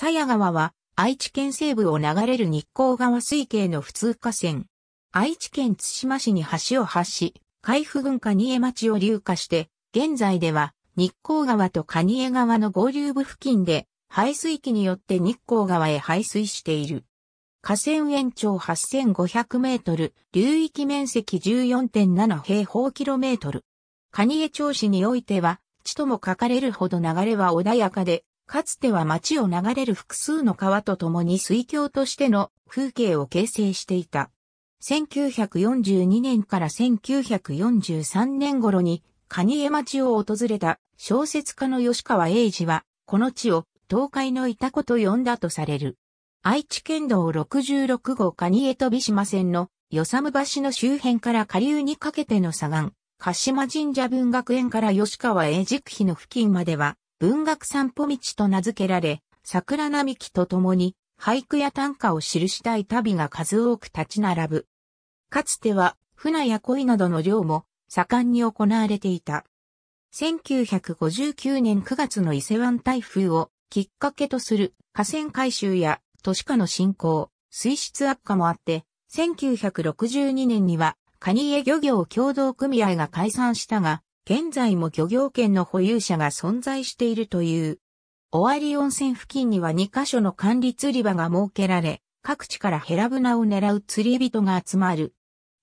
鞘川は愛知県西部を流れる日光川水系の普通河川。愛知県津島市に橋を発し、海部郡蟹江町を流下して、現在では日光川と蟹江川の合流部付近で排水機によって日光川へ排水している。河川延長8500メートル、流域面積14.7平方キロメートル。蟹江町市においては、地とも書かれるほど流れは穏やかで、かつては町を流れる複数の川と共に水郷としての風景を形成していた。1942年から1943年頃に、蟹江町を訪れた小説家の吉川英治は、この地を東海のいたこと呼んだとされる。愛知県道66号蟹江飛島線の与寒橋の周辺から下流にかけての左岸、鹿島神社文学園から吉川英治区碑の付近までは、文学散歩道と名付けられ、桜並木と共に俳句や短歌を記したい旅が数多く立ち並ぶ。かつては、船や鯉などの漁も盛んに行われていた。1959年9月の伊勢湾台風をきっかけとする河川改修や都市化の進行、水質悪化もあって、1962年には、蟹江漁業協同組合が解散したが、現在も漁業権の保有者が存在しているという。尾張温泉付近には2カ所の管理釣り場が設けられ、各地からヘラブナを狙う釣り人が集まる。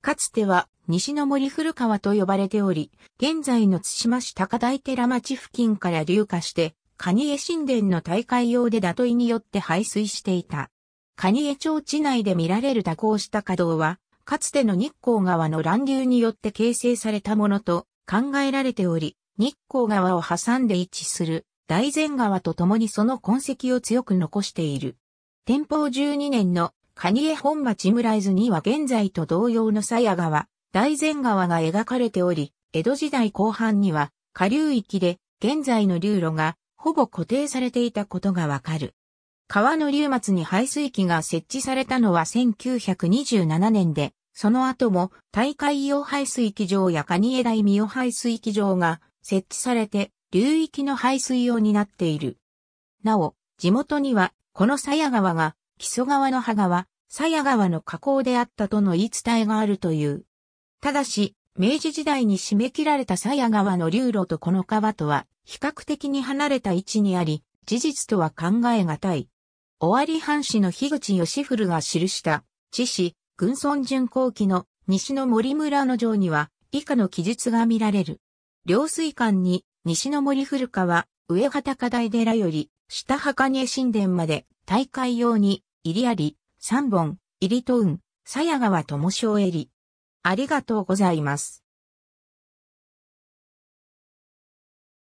かつては西の森古川と呼ばれており、現在の津島市高台寺町付近から流下して、蟹江神殿の大会用で打といによって排水していた。蟹江町地内で見られる蛇行した河道は、かつての日光川の乱流によって形成されたものと考えられており、日光川を挟んで位置する大前川と共にその痕跡を強く残している。天保12年の蟹江本町村伊豆には現在と同様の鞘川、大前川が描かれており、江戸時代後半には下流域で現在の流路がほぼ固定されていたことがわかる。川の流末に排水機が設置されたのは1927年で、その後も大海洋排水機場や蟹江大三洋排水機場が設置されて流域の排水用になっている。なお、地元にはこの鞘川が木曽川の葉川、鞘川の河口であったとの言い伝えがあるという。ただし、明治時代に締め切られた鞘川の流路とこの川とは比較的に離れた位置にあり、事実とは考えがたい。尾張藩士の樋口義古が記した、知史、軍村巡航機の西の森村の城には以下の記述が見られる。領水館に西の森古川、上畑課題寺より下墓根神殿まで大会用に入りあり、三本、入りとうん、鞘川ともしょえり。ありがとうございます。